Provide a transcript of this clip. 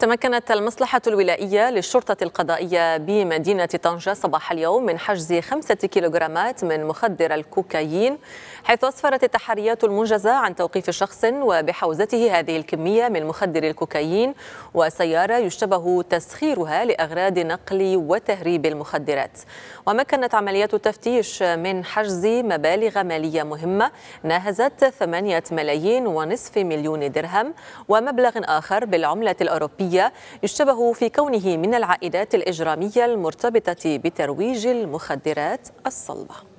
تمكنت المصلحة الولائية للشرطة القضائية بمدينة طنجة صباح اليوم من حجز خمسة كيلوغرامات من مخدر الكوكايين حيث أسفرت التحريات المنجزة عن توقيف شخص وبحوزته هذه الكمية من مخدر الكوكايين وسيارة يشتبه تسخيرها لأغراض نقل وتهريب المخدرات ومكنت عمليات التفتيش من حجز مبالغ مالية مهمة ناهزت 8 ملايين ونصف مليون درهم ومبلغ آخر بالعملة الأوروبية الدولية يشتبه في كونه من العائدات الإجرامية المرتبطة بترويج المخدرات الصلبة